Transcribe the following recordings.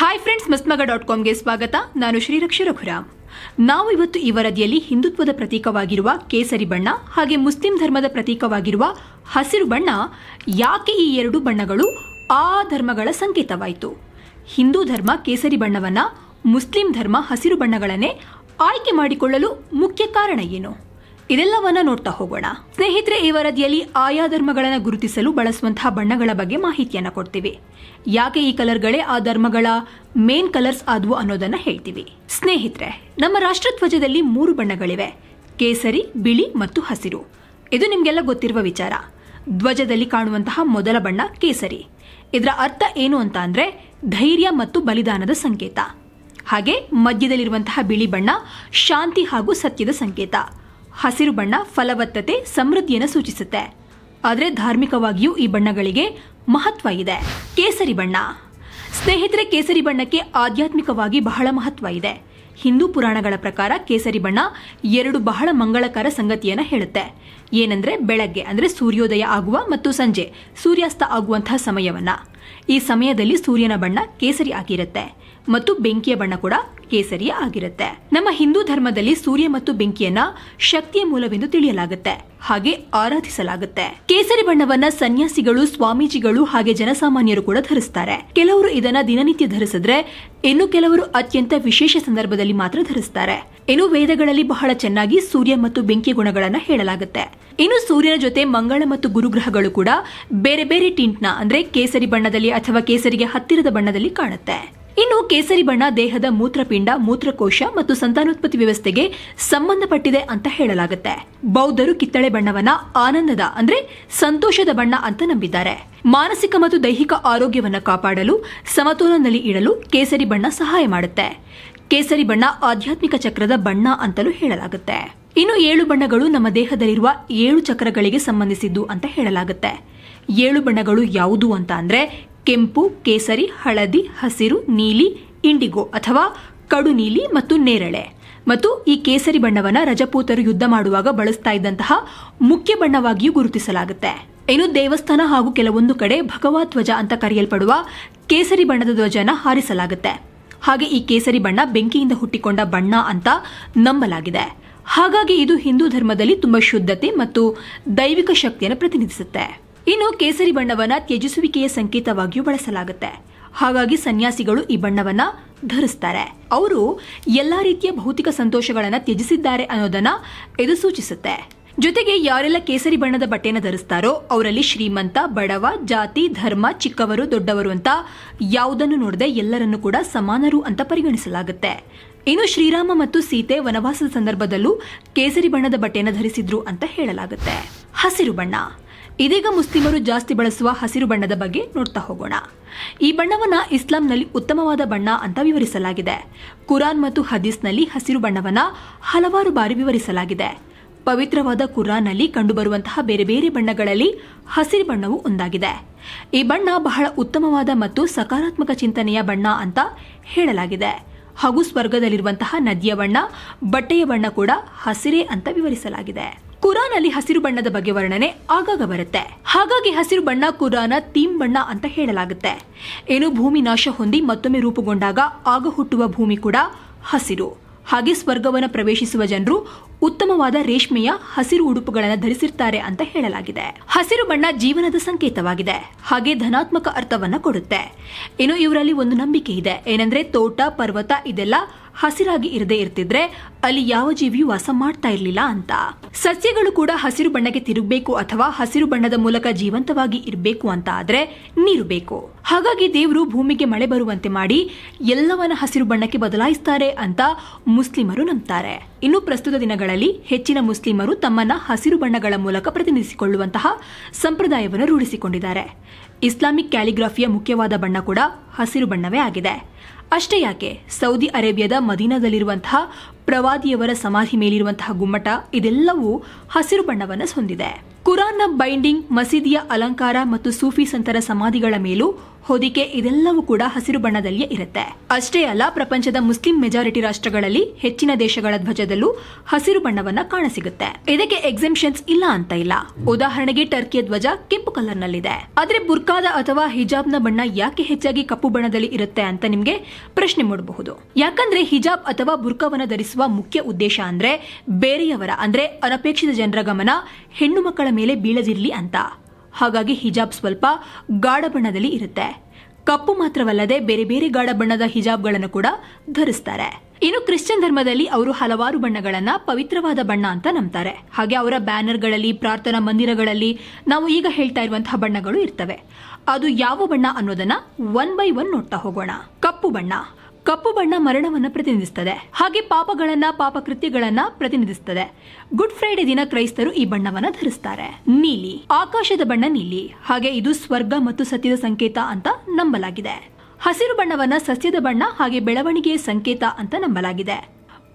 hi friends Masmaga dot ಕಾಮ್ಗೆ ಸ್ವಾಗತ ನಾನು ಶ್ರೀರಕ್ಷ ರಘುರಾಮ್ ನಾವು ಇವತ್ತು ಈ ವರದಿಯಲ್ಲಿ ಹಿಂದುತ್ವದ ಪ್ರತೀಕವಾಗಿರುವ ಕೇಸರಿ ಬಣ್ಣ ಹಾಗೆ ಮುಸ್ಲಿಂ ಧರ್ಮದ ಪ್ರತೀಕವಾಗಿರುವ ಹಸಿರು ಬಣ್ಣ ಯಾಕೆ ಈ ಎರಡು ಬಣ್ಣಗಳು ಆ ಧರ್ಮಗಳ ಸಂಕೇತವಾಯಿತು ಹಿಂದೂ ಧರ್ಮ ಕೇಸರಿ ಬಣ್ಣವನ್ನು ಮುಸ್ಲಿಂ ಧರ್ಮ ಹಸಿರು ಬಣ್ಣಗಳನ್ನೇ ಆಯ್ಕೆ ಮಾಡಿಕೊಳ್ಳಲು ಮುಖ್ಯ ಕಾರಣ ಏನು ಇದೆಲ್ಲವನ್ನ ನೋಡ್ತಾ ಹೋಗೋಣ ಸ್ನೇಹಿತರೆ ಈ ವರದಿಯಲ್ಲಿ ಆಯಾ ಧರ್ಮಗಳನ್ನು ಗುರುತಿಸಲು ಬಳಸುವಂತಹ ಬಣ್ಣಗಳ ಬಗ್ಗೆ ಮಾಹಿತಿಯನ್ನ ಕೊಡ್ತೀವಿ ಯಾಕೆ ಈ ಕಲರ್ಗಳೇ ಆ ಧರ್ಮಗಳ ಮೇನ್ ಕಲರ್ಸ್ ಆದವು ಅನ್ನೋದನ್ನ ಹೇಳ್ತೀವಿ ಸ್ನೇಹಿತರೆ ನಮ್ಮ ರಾಷ್ಟ್ರಧ್ವಜದಲ್ಲಿ ಮೂರು ಬಣ್ಣಗಳಿವೆ ಕೇಸರಿ ಬಿಳಿ ಮತ್ತು ಹಸಿರು ಇದು ನಿಮಗೆಲ್ಲ ಗೊತ್ತಿರುವ ವಿಚಾರ ಧ್ವಜದಲ್ಲಿ ಕಾಣುವಂತಹ ಮೊದಲ ಬಣ್ಣ ಕೇಸರಿ ಇದರ ಅರ್ಥ ಏನು ಅಂತ ಅಂದ್ರೆ ಧೈರ್ಯ ಮತ್ತು ಬಲಿದಾನದ ಸಂಕೇತ ಹಾಗೆ ಮಧ್ಯದಲ್ಲಿರುವಂತಹ ಬಿಳಿ ಬಣ್ಣ ಶಾಂತಿ ಹಾಗೂ ಸತ್ಯದ ಸಂಕೇತ ಹಸಿರು ಬಣ್ಣ ಫಲವತ್ತತೆ ಸಮೃದ್ಧಿಯನ್ನು ಸೂಚಿಸುತ್ತೆ ಆದರೆ ಧಾರ್ಮಿಕವಾಗಿಯೂ ಈ ಬಣ್ಣಗಳಿಗೆ ಮಹತ್ವ ಇದೆ ಕೇಸರಿ ಬಣ್ಣ ಸ್ನೇಹಿತರೆ ಕೇಸರಿ ಬಣ್ಣಕ್ಕೆ ಆಧ್ಯಾತ್ಮಿಕವಾಗಿ ಬಹಳ ಮಹತ್ವ ಇದೆ ಹಿಂದೂ ಪುರಾಣಗಳ ಪ್ರಕಾರ ಕೇಸರಿ ಬಣ್ಣ ಎರಡು ಬಹಳ ಮಂಗಳಕರ ಸಂಗತಿಯನ್ನು ಹೇಳುತ್ತೆ ಏನಂದ್ರೆ ಬೆಳಗ್ಗೆ ಅಂದರೆ ಸೂರ್ಯೋದಯ ಆಗುವ ಮತ್ತು ಸಂಜೆ ಸೂರ್ಯಾಸ್ತ ಆಗುವಂತಹ ಸಮಯವನ್ನ ಈ ಸಮಯದಲ್ಲಿ ಸೂರ್ಯನ ಬಣ್ಣ ಕೇಸರಿ ಆಗಿರುತ್ತೆ ಮತ್ತು ಬೆಂಕಿಯ ಬಣ್ಣ ಕೂಡ ಕೇಸರಿಯ ಆಗಿರುತ್ತೆ ನಮ್ಮ ಹಿಂದೂ ಧರ್ಮದಲ್ಲಿ ಸೂರ್ಯ ಮತ್ತು ಬೆಂಕಿಯನ್ನ ಶಕ್ತಿಯ ಮೂಲವೆಂದು ತಿಳಿಯಲಾಗುತ್ತೆ ಹಾಗೆ ಆರಾಧಿಸಲಾಗುತ್ತೆ ಕೇಸರಿ ಬಣ್ಣವನ್ನ ಸನ್ಯಾಸಿಗಳು ಸ್ವಾಮೀಜಿಗಳು ಹಾಗೆ ಜನಸಾಮಾನ್ಯರು ಕೂಡ ಧರಿಸ್ತಾರೆ ಕೆಲವರು ಇದನ್ನ ದಿನನಿತ್ಯ ಧರಿಸಿದ್ರೆ ಇನ್ನು ಕೆಲವರು ಅತ್ಯಂತ ವಿಶೇಷ ಸಂದರ್ಭದಲ್ಲಿ ಮಾತ್ರ ಧರಿಸ್ತಾರೆ ಇನ್ನು ವೇದಗಳಲ್ಲಿ ಬಹಳ ಚೆನ್ನಾಗಿ ಸೂರ್ಯ ಮತ್ತು ಬೆಂಕಿ ಗುಣಗಳನ್ನು ಹೇಳಲಾಗುತ್ತೆ ಇನ್ನು ಸೂರ್ಯನ ಜೊತೆ ಮಂಗಳ ಮತ್ತು ಗುರುಗ್ರಹಗಳು ಕೂಡ ಬೇರೆ ಬೇರೆ ಟಿಂಟ್ನ ಅಂದ್ರೆ ಕೇಸರಿ ಬಣ್ಣದಲ್ಲಿ ಅಥವಾ ಕೇಸರಿಗೆ ಹತ್ತಿರದ ಬಣ್ಣದಲ್ಲಿ ಕಾಣುತ್ತೆ ಇನ್ನು ಕೇಸರಿ ಬಣ್ಣ ದೇಹದ ಮೂತ್ರಪಿಂಡ ಮೂತ್ರಕೋಶ ಮತ್ತು ಸಂತಾನೋತ್ಪತ್ತಿ ವ್ಯವಸ್ಥೆಗೆ ಸಂಬಂಧಪಟ್ಟಿದೆ ಅಂತ ಹೇಳಲಾಗುತ್ತೆ ಬೌದ್ಧರು ಕಿತ್ತಳೆ ಬಣ್ಣವನ್ನ ಆನಂದದ ಅಂದ್ರೆ ಸಂತೋಷದ ಬಣ್ಣ ಅಂತ ನಂಬಿದ್ದಾರೆ ಮಾನಸಿಕ ಮತ್ತು ದೈಹಿಕ ಆರೋಗ್ಯವನ್ನು ಕಾಪಾಡಲು ಸಮತೋಲನದಲ್ಲಿ ಇಡಲು ಕೇಸರಿ ಬಣ್ಣ ಸಹಾಯ ಮಾಡುತ್ತೆ ಕೇಸರಿ ಬಣ್ಣ ಆಧ್ಯಾತ್ಮಿಕ ಚಕ್ರದ ಬಣ್ಣ ಅಂತಲೂ ಹೇಳಲಾಗುತ್ತೆ ಇನ್ನು ಏಳು ಬಣ್ಣಗಳು ನಮ್ಮ ದೇಹದಲ್ಲಿರುವ ಏಳು ಚಕ್ರಗಳಿಗೆ ಸಂಬಂಧಿಸಿದ್ದು ಅಂತ ಹೇಳಲಾಗುತ್ತೆ ಏಳು ಬಣ್ಣಗಳು ಯಾವುದು ಅಂತ ಅಂದ್ರೆ ಕೆಂಪು ಕೇಸರಿ ಹಳದಿ ಹಸಿರು ನೀಲಿ ಇಂಡಿಗೋ ಅಥವಾ ಕಡು ನೀಲಿ ಮತ್ತು ನೇರಳೆ ಮತ್ತು ಈ ಕೇಸರಿ ಬಣ್ಣವನ್ನ ರಜಪೂತರು ಯುದ್ಧ ಮಾಡುವಾಗ ಬಳಸ್ತಾ ಇದ್ದಂತಹ ಮುಖ್ಯ ಬಣ್ಣವಾಗಿಯೂ ಗುರುತಿಸಲಾಗುತ್ತೆ ಇನ್ನು ದೇವಸ್ಥಾನ ಹಾಗೂ ಕೆಲವೊಂದು ಕಡೆ ಭಗವಾ ಧ್ವಜ ಅಂತ ಕರೆಯಲ್ಪಡುವ ಕೇಸರಿ ಬಣ್ಣದ ಧ್ವಜನ ಹಾರಿಸಲಾಗುತ್ತೆ ಹಾಗೆ ಈ ಕೇಸರಿ ಬಣ್ಣ ಬೆಂಕಿಯಿಂದ ಹುಟ್ಟಿಕೊಂಡ ಬಣ್ಣ ಅಂತ ನಂಬಲಾಗಿದೆ ಹಾಗಾಗಿ ಇದು ಹಿಂದೂ ಧರ್ಮದಲ್ಲಿ ತುಂಬಾ ಶುದ್ಧತೆ ಮತ್ತು ದೈವಿಕ ಶಕ್ತಿಯನ್ನು ಪ್ರತಿನಿಧಿಸುತ್ತೆ ಇನ್ನು ಕೇಸರಿ ಬಣ್ಣವನ್ನ ತ್ಯಜಿಸುವಿಕೆಯ ಸಂಕೇತವಾಗಿಯೂ ಬಳಸಲಾಗುತ್ತೆ ಹಾಗಾಗಿ ಸನ್ಯಾಸಿಗಳು ಈ ಬಣ್ಣವನ್ನ ಧರಿಸ್ತಾರೆ ಅವರು ಎಲ್ಲಾ ರೀತಿಯ ಭೌತಿಕ ಸಂತೋಷಗಳನ್ನು ತ್ಯಜಿಸಿದ್ದಾರೆ ಅನ್ನೋದನ್ನ ಇದು ಸೂಚಿಸುತ್ತೆ ಜೊತೆಗೆ ಯಾರೆಲ್ಲ ಕೇಸರಿ ಬಣ್ಣದ ಬಟ್ಟೆನ ಧರಿಸ್ತಾರೋ ಅವರಲ್ಲಿ ಶ್ರೀಮಂತ ಬಡವ ಜಾತಿ ಧರ್ಮ ಚಿಕ್ಕವರು ದೊಡ್ಡವರು ಅಂತ ಯಾವುದನ್ನು ನೋಡದೆ ಎಲ್ಲರನ್ನೂ ಕೂಡ ಸಮಾನರು ಅಂತ ಪರಿಗಣಿಸಲಾಗುತ್ತೆ ಇನ್ನು ಶ್ರೀರಾಮ ಮತ್ತು ಸೀತೆ ವನವಾಸದ ಸಂದರ್ಭದಲ್ಲೂ ಕೇಸರಿ ಬಣ್ಣದ ಬಟ್ಟೆಯನ್ನು ಧರಿಸಿದ್ರು ಅಂತ ಹೇಳಲಾಗುತ್ತೆ ಹಸಿರು ಬಣ್ಣ ಇದೀಗ ಮುಸ್ಲಿಮರು ಜಾಸ್ತಿ ಬಳಸುವ ಹಸಿರು ಬಣ್ಣದ ಬಗ್ಗೆ ನೋಡ್ತಾ ಹೋಗೋಣ ಈ ಬಣ್ಣವನ್ನ ಇಸ್ಲಾಂನಲ್ಲಿ ಉತ್ತಮವಾದ ಬಣ್ಣ ಅಂತ ವಿವರಿಸಲಾಗಿದೆ ಕುರಾನ್ ಮತ್ತು ಹದೀಸ್ನಲ್ಲಿ ಹಸಿರು ಬಣ್ಣವನ್ನ ಹಲವಾರು ಬಾರಿ ವಿವರಿಸಲಾಗಿದೆ ಪವಿತ್ರವಾದ ಕುರಾನಲ್ಲಿ ಕಂಡುಬರುವಂತಹ ಬೇರೆ ಬೇರೆ ಬಣ್ಣಗಳಲ್ಲಿ ಹಸಿರು ಬಣ್ಣವು ಒಂದಾಗಿದೆ ಈ ಬಣ್ಣ ಬಹಳ ಉತ್ತಮವಾದ ಮತ್ತು ಸಕಾರಾತ್ಮಕ ಚಿಂತನೆಯ ಬಣ್ಣ ಅಂತ ಹೇಳಲಾಗಿದೆ ಹಾಗೂ ಸ್ವರ್ಗದಲ್ಲಿರುವಂತಹ ನದಿಯ ಬಣ್ಣ ಬಟ್ಟೆಯ ಬಣ್ಣ ಕೂಡ ಹಸಿರೇ ಅಂತ ವಿವರಿಸಲಾಗಿದೆ ಕುರಾನ್ ಅಲ್ಲಿ ಹಸಿರು ಬಣ್ಣದ ಬಗ್ಗೆ ವರ್ಣನೆ ಆಗಾಗ ಬರುತ್ತೆ ಹಾಗಾಗಿ ಹಸಿರು ಬಣ್ಣ ಕುರಾನ ತೀಮ್ ಬಣ್ಣ ಅಂತ ಹೇಳಲಾಗುತ್ತೆ ಏನು ಭೂಮಿ ನಾಶ ಹೊಂದಿ ಮತ್ತೊಮ್ಮೆ ರೂಪುಗೊಂಡಾಗ ಆಗ ಹುಟ್ಟುವ ಭೂಮಿ ಕೂಡ ಹಸಿರು ಹಾಗೆ ಸ್ವರ್ಗವನ್ನು ಪ್ರವೇಶಿಸುವ ಜನರು ಉತ್ತಮವಾದ ರೇಷ್ಮೆಯ ಹಸಿರು ಉಡುಪುಗಳನ್ನು ಧರಿಸಿರ್ತಾರೆ ಅಂತ ಹೇಳಲಾಗಿದೆ ಹಸಿರು ಬಣ್ಣ ಜೀವನದ ಸಂಕೇತವಾಗಿದೆ ಹಾಗೆ ಧನಾತ್ಮಕ ಅರ್ಥವನ್ನ ಕೊಡುತ್ತೆ ಏನೋ ಇವರಲ್ಲಿ ಒಂದು ನಂಬಿಕೆ ಇದೆ ಏನಂದ್ರೆ ತೋಟ ಪರ್ವತ ಇದೆಲ್ಲ ಹಸಿರಾಗಿ ಇರದೇ ಇರ್ತಿದ್ರೆ ಅಲ್ಲಿ ಯಾವ ಜೀವಿಯು ವಾಸ ಮಾಡ್ತಾ ಇರಲಿಲ್ಲ ಅಂತ ಸಸ್ಯಗಳು ಕೂಡ ಹಸಿರು ಬಣ್ಣಕ್ಕೆ ತಿರುಗಬೇಕು ಅಥವಾ ಹಸಿರು ಬಣ್ಣದ ಮೂಲಕ ಜೀವಂತವಾಗಿ ಇರಬೇಕು ಅಂತ ಆದ್ರೆ ನೀರು ಬೇಕು ಹಾಗಾಗಿ ದೇವರು ಭೂಮಿಗೆ ಮಳೆ ಬರುವಂತೆ ಮಾಡಿ ಎಲ್ಲವನ್ನ ಹಸಿರು ಬಣ್ಣಕ್ಕೆ ಬದಲಾಯಿಸ್ತಾರೆ ಅಂತ ಮುಸ್ಲಿಮರು ನಂಬ್ತಾರೆ ಇನ್ನು ಪ್ರಸ್ತುತ ದಿನಗಳಲ್ಲಿ ಹೆಚ್ಚಿನ ಮುಸ್ಲಿಮರು ತಮ್ಮನ್ನ ಹಸಿರು ಬಣ್ಣಗಳ ಮೂಲಕ ಪ್ರತಿನಿಧಿಸಿಕೊಳ್ಳುವಂತಹ ಸಂಪ್ರದಾಯವನ್ನು ರೂಢಿಸಿಕೊಂಡಿದ್ದಾರೆ ಇಸ್ಲಾಮಿಕ್ ಕ್ಯಾಲಿಗ್ರಾಫಿಯ ಮುಖ್ಯವಾದ ಬಣ್ಣ ಕೂಡ ಹಸಿರು ಬಣ್ಣವೇ ಆಗಿದೆ ಅಷ್ಟೇ ಯಾಕೆ ಸೌದಿ ಅರೇಬಿಯಾದ ಮದೀನಾದಲ್ಲಿರುವಂತಹ ಪ್ರವಾದಿಯವರ ಸಮಾಧಿ ಮೇಲಿರುವಂತಹ ಗುಮ್ಮಟ ಇದೆಲ್ಲವೂ ಹಸಿರು ಬಣ್ಣವನ್ನು ಹೊಂದಿದೆ ಕುರಾನ್ನ ಬೈಂಡಿಂಗ್ ಮಸೀದಿಯ ಅಲಂಕಾರ ಮತ್ತು ಸೂಫಿ ಸಂತರ ಸಮಾಧಿಗಳ ಮೇಲೂ ಹೊದಿಕೆ ಇದೆಲ್ಲವೂ ಕೂಡ ಹಸಿರು ಬಣ್ಣದಲ್ಲಿಯೇ ಇರುತ್ತೆ ಅಷ್ಟೇ ಅಲ್ಲ ಪ್ರಪಂಚದ ಮುಸ್ಲಿಂ ಮೆಜಾರಿಟಿ ರಾಷ್ಟ್ರಗಳಲ್ಲಿ ಹೆಚ್ಚಿನ ದೇಶಗಳ ಧ್ವಜದಲ್ಲೂ ಹಸಿರು ಬಣ್ಣವನ್ನ ಕಾಣಸಿಗುತ್ತೆ ಇದಕ್ಕೆ ಎಕ್ಸೆಂಪ್ಷನ್ಸ್ ಇಲ್ಲ ಅಂತ ಇಲ್ಲ ಉದಾಹರಣೆಗೆ ಟರ್ಕಿಯ ಧ್ವಜ ಕೆಂಪು ಕಲರ್ ನಲ್ಲಿದೆ ಆದ್ರೆ ಬುರ್ಕಾದ ಅಥವಾ ಹಿಜಾಬ್ನ ಬಣ್ಣ ಯಾಕೆ ಹೆಚ್ಚಾಗಿ ಕಪ್ಪು ಬಣ್ಣದಲ್ಲಿ ಇರುತ್ತೆ ಅಂತ ನಿಮ್ಗೆ ಪ್ರಶ್ನೆ ಮೂಡಬಹುದು ಯಾಕಂದ್ರೆ ಹಿಜಾಬ್ ಅಥವಾ ಬುರ್ಕಾವನ್ನ ಧರಿಸುವ ಸಾಧಿಸುವ ಮುಖ್ಯ ಉದ್ದೇಶ ಅಂದ್ರೆ ಬೇರೆಯವರ ಅಂದ್ರೆ ಅನಪೇಕ್ಷಿತ ಜನರ ಗಮನ ಹೆಣ್ಣು ಮಕ್ಕಳ ಮೇಲೆ ಬೀಳದಿರಲಿ ಅಂತ ಹಾಗಾಗಿ ಹಿಜಾಬ್ ಸ್ವಲ್ಪ ಗಾಢ ಬಣ್ಣದಲ್ಲಿ ಇರುತ್ತೆ ಕಪ್ಪು ಮಾತ್ರವಲ್ಲದೆ ಬೇರೆ ಬೇರೆ ಗಾಢ ಬಣ್ಣದ ಹಿಜಾಬ್ಗಳನ್ನು ಕೂಡ ಧರಿಸ್ತಾರೆ ಇನ್ನು ಕ್ರಿಶ್ಚಿಯನ್ ಧರ್ಮದಲ್ಲಿ ಅವರು ಹಲವಾರು ಬಣ್ಣಗಳನ್ನ ಪವಿತ್ರವಾದ ಬಣ್ಣ ಅಂತ ನಂಬುತ್ತಾರೆ ಹಾಗೆ ಅವರ ಬ್ಯಾನರ್ಗಳಲ್ಲಿ ಪ್ರಾರ್ಥನಾ ಮಂದಿರಗಳಲ್ಲಿ ನಾವು ಈಗ ಹೇಳ್ತಾ ಇರುವಂತಹ ಬಣ್ಣಗಳು ಇರ್ತವೆ ಅದು ಯಾವ ಬಣ್ಣ ಅನ್ನೋದನ್ನ ಒನ್ ಬೈ ಒನ್ ನೋಡ್ತಾ ಹೋಗೋಣ ಕಪ್ಪು ಬಣ್ಣ ಕಪ್ಪು ಬಣ್ಣ ಮರಣವನ್ನು ಪ್ರತಿನಿಧಿಸುತ್ತದೆ ಹಾಗೆ ಪಾಪಗಳನ್ನ ಪಾಪ ಕೃತ್ಯಗಳನ್ನ ಪ್ರತಿನಿಧಿಸುತ್ತದೆ ಗುಡ್ ಫ್ರೈಡೆ ದಿನ ಕ್ರೈಸ್ತರು ಈ ಬಣ್ಣವನ್ನು ಧರಿಸ್ತಾರೆ ನೀಲಿ ಆಕಾಶದ ಬಣ್ಣ ನೀಲಿ ಹಾಗೆ ಇದು ಸ್ವರ್ಗ ಮತ್ತು ಸತ್ಯದ ಸಂಕೇತ ಅಂತ ನಂಬಲಾಗಿದೆ ಹಸಿರು ಬಣ್ಣವನ್ನ ಸಸ್ಯದ ಬಣ್ಣ ಹಾಗೆ ಬೆಳವಣಿಗೆಯ ಸಂಕೇತ ಅಂತ ನಂಬಲಾಗಿದೆ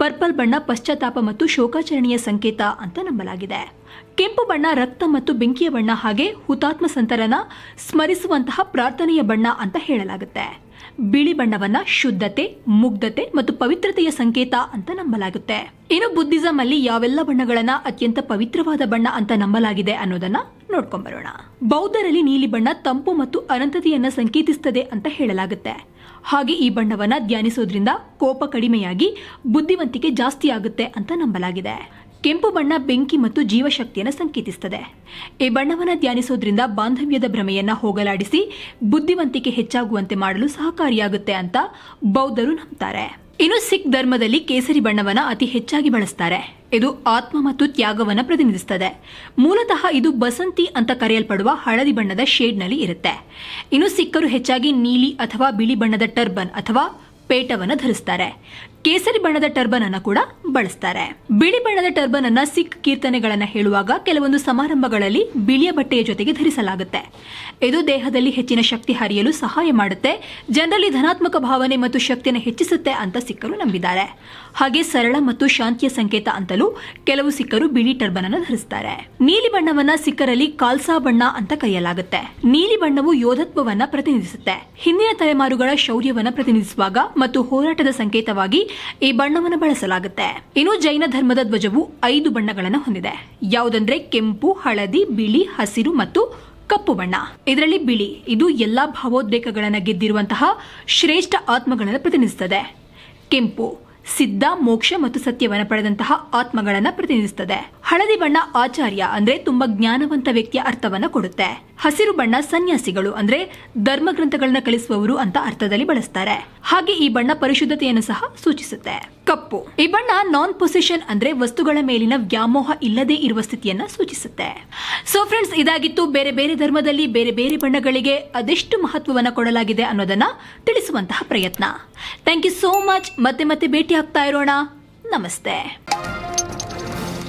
ಪರ್ಪಲ್ ಬಣ್ಣ ಪಶ್ಚಾತ್ತಾಪ ಮತ್ತು ಶೋಕಾಚರಣೆಯ ಸಂಕೇತ ಅಂತ ನಂಬಲಾಗಿದೆ ಕೆಂಪು ಬಣ್ಣ ರಕ್ತ ಮತ್ತು ಬೆಂಕಿಯ ಬಣ್ಣ ಹಾಗೆ ಹುತಾತ್ಮ ಸಂತರನ ಸ್ಮರಿಸುವಂತಹ ಪ್ರಾರ್ಥನೆಯ ಬಣ್ಣ ಅಂತ ಹೇಳಲಾಗುತ್ತೆ ಬಿಳಿ ಬಣ್ಣವನ್ನ ಶುದ್ಧತೆ ಮುಗ್ಧತೆ ಮತ್ತು ಪವಿತ್ರತೆಯ ಸಂಕೇತ ಅಂತ ನಂಬಲಾಗುತ್ತೆ ಇನ್ನು ಬುದ್ಧಿಸಂ ಅಲ್ಲಿ ಯಾವೆಲ್ಲ ಬಣ್ಣಗಳನ್ನ ಅತ್ಯಂತ ಪವಿತ್ರವಾದ ಬಣ್ಣ ಅಂತ ನಂಬಲಾಗಿದೆ ಅನ್ನೋದನ್ನ ನೋಡ್ಕೊಂಡ್ ಬರೋಣ ಬೌದ್ಧರಲ್ಲಿ ನೀಲಿ ಬಣ್ಣ ತಂಪು ಮತ್ತು ಅನಂತತೆಯನ್ನ ಸಂಕೇತಿಸುತ್ತದೆ ಅಂತ ಹೇಳಲಾಗುತ್ತೆ ಹಾಗೆ ಈ ಬಣ್ಣವನ್ನ ಧ್ಯಾನಿಸೋದ್ರಿಂದ ಕೋಪ ಕಡಿಮೆಯಾಗಿ ಬುದ್ಧಿವಂತಿಕೆ ಜಾಸ್ತಿ ಆಗುತ್ತೆ ಅಂತ ನಂಬಲಾಗಿದೆ ಕೆಂಪು ಬಣ್ಣ ಬೆಂಕಿ ಮತ್ತು ಜೀವಶಕ್ತಿಯನ್ನು ಸಂಕೇತಿಸುತ್ತದೆ ಈ ಬಣ್ಣವನ್ನು ಧ್ಯಾನಿಸೋದ್ರಿಂದ ಬಾಂಧವ್ಯದ ಭ್ರಮೆಯನ್ನು ಹೋಗಲಾಡಿಸಿ ಬುದ್ಧಿವಂತಿಕೆ ಹೆಚ್ಚಾಗುವಂತೆ ಮಾಡಲು ಸಹಕಾರಿಯಾಗುತ್ತೆ ಅಂತ ಬೌದ್ಧರು ನಂಬುತ್ತಾರೆ ಇನ್ನು ಸಿಖ್ ಧರ್ಮದಲ್ಲಿ ಕೇಸರಿ ಬಣ್ಣವನ್ನು ಅತಿ ಹೆಚ್ಚಾಗಿ ಬಳಸ್ತಾರೆ ಇದು ಆತ್ಮ ಮತ್ತು ತ್ಯಾಗವನ್ನು ಪ್ರತಿನಿಧಿಸುತ್ತದೆ ಮೂಲತಃ ಇದು ಬಸಂತಿ ಅಂತ ಕರೆಯಲ್ಪಡುವ ಹಳದಿ ಬಣ್ಣದ ಶೇಡ್ನಲ್ಲಿ ಇರುತ್ತೆ ಇನ್ನು ಸಿಖ್ಖರು ಹೆಚ್ಚಾಗಿ ನೀಲಿ ಅಥವಾ ಬಿಳಿ ಬಣ್ಣದ ಟರ್ಬನ್ ಅಥವಾ ಪೇಟವನ್ನು ಧರಿಸ್ತಾರೆ ಕೇಸರಿ ಬಣ್ಣದ ಟರ್ಬನ್ ಅನ್ನ ಕೂಡ ಬಳಸ್ತಾರೆ ಬಿಳಿ ಬಣ್ಣದ ಟರ್ಬನ್ ಅನ್ನ ಸಿಖ್ ಕೀರ್ತನೆಗಳನ್ನ ಹೇಳುವಾಗ ಕೆಲವೊಂದು ಸಮಾರಂಭಗಳಲ್ಲಿ ಬಿಳಿಯ ಬಟ್ಟೆಯ ಜೊತೆಗೆ ಧರಿಸಲಾಗುತ್ತೆ ಇದು ದೇಹದಲ್ಲಿ ಹೆಚ್ಚಿನ ಶಕ್ತಿ ಹರಿಯಲು ಸಹಾಯ ಮಾಡುತ್ತೆ ಜನರಲ್ಲಿ ಧನಾತ್ಮಕ ಭಾವನೆ ಮತ್ತು ಶಕ್ತಿಯನ್ನು ಹೆಚ್ಚಿಸುತ್ತೆ ಅಂತ ಸಿಕ್ಕರು ನಂಬಿದ್ದಾರೆ ಹಾಗೆ ಸರಳ ಮತ್ತು ಶಾಂತಿಯ ಸಂಕೇತ ಅಂತಲೂ ಕೆಲವು ಸಿಕ್ಕರು ಬಿಳಿ ಟರ್ಬನ್ ಅನ್ನು ಧರಿಸ್ತಾರೆ ನೀಲಿ ಬಣ್ಣವನ್ನ ಸಿಕ್ಕರಲ್ಲಿ ಕಾಲ್ಸಾ ಬಣ್ಣ ಅಂತ ಕರೆಯಲಾಗುತ್ತೆ ನೀಲಿ ಬಣ್ಣವು ಯೋಧತ್ವವನ್ನ ಪ್ರತಿನಿಧಿಸುತ್ತೆ ಹಿಂದಿನ ತಲೆಮಾರುಗಳ ಶೌರ್ಯವನ್ನ ಪ್ರತಿನಿಧಿಸುವಾಗ ಮತ್ತು ಹೋರಾಟದ ಸಂಕೇತವಾಗಿ ಈ ಬಣ್ಣವನ್ನು ಬಳಸಲಾಗುತ್ತೆ ಇನ್ನು ಜೈನ ಧರ್ಮದ ಧ್ವಜವು ಐದು ಬಣ್ಣಗಳನ್ನು ಹೊಂದಿದೆ ಯಾವುದಂದ್ರೆ ಕೆಂಪು ಹಳದಿ ಬಿಳಿ ಹಸಿರು ಮತ್ತು ಕಪ್ಪು ಬಣ್ಣ ಇದರಲ್ಲಿ ಬಿಳಿ ಇದು ಎಲ್ಲಾ ಭಾವೋದ್ವೇಕಗಳನ್ನು ಗೆದ್ದಿರುವಂತಹ ಶ್ರೇಷ್ಠ ಆತ್ಮಗಳನ್ನು ಪ್ರತಿನಿಧಿಸುತ್ತದೆ ಕೆಂಪು ಸಿದ್ಧ ಮೋಕ್ಷ ಮತ್ತು ಸತ್ಯವನ್ನು ಪಡೆದಂತಹ ಆತ್ಮಗಳನ್ನು ಪ್ರತಿನಿಧಿಸುತ್ತದೆ ಹಳದಿ ಬಣ್ಣ ಆಚಾರ್ಯ ಅಂದ್ರೆ ತುಂಬಾ ಜ್ಞಾನವಂತ ವ್ಯಕ್ತಿಯ ಅರ್ಥವನ್ನ ಕೊಡುತ್ತೆ ಹಸಿರು ಬಣ್ಣ ಸನ್ಯಾಸಿಗಳು ಅಂದ್ರೆ ಧರ್ಮ ಗ್ರಂಥಗಳನ್ನ ಕಲಿಸುವವರು ಅಂತ ಅರ್ಥದಲ್ಲಿ ಬಳಸ್ತಾರೆ ಹಾಗೆ ಈ ಬಣ್ಣ ಪರಿಶುದ್ಧತೆಯನ್ನು ಸಹ ಸೂಚಿಸುತ್ತೆ ಕಪ್ಪು ಈ ಬಣ್ಣ ನಾನ್ ಪೊಸಿಷನ್ ಅಂದ್ರೆ ವಸ್ತುಗಳ ಮೇಲಿನ ವ್ಯಾಮೋಹ ಇಲ್ಲದೆ ಇರುವ ಸ್ಥಿತಿಯನ್ನ ಸೂಚಿಸುತ್ತೆ ಸೊ ಫ್ರೆಂಡ್ಸ್ ಇದಾಗಿತ್ತು ಬೇರೆ ಬೇರೆ ಧರ್ಮದಲ್ಲಿ ಬೇರೆ ಬೇರೆ ಬಣ್ಣಗಳಿಗೆ ಅದೆಷ್ಟು ಮಹತ್ವವನ್ನು ಕೊಡಲಾಗಿದೆ ಅನ್ನೋದನ್ನ ತಿಳಿಸುವಂತಹ ಪ್ರಯತ್ನ ಥ್ಯಾಂಕ್ ಯು ಸೋ ಮಚ್ ಮತ್ತೆ ಮತ್ತೆ ಭೇಟಿ ಆಗ್ತಾ ಇರೋಣ ನಮಸ್ತೆ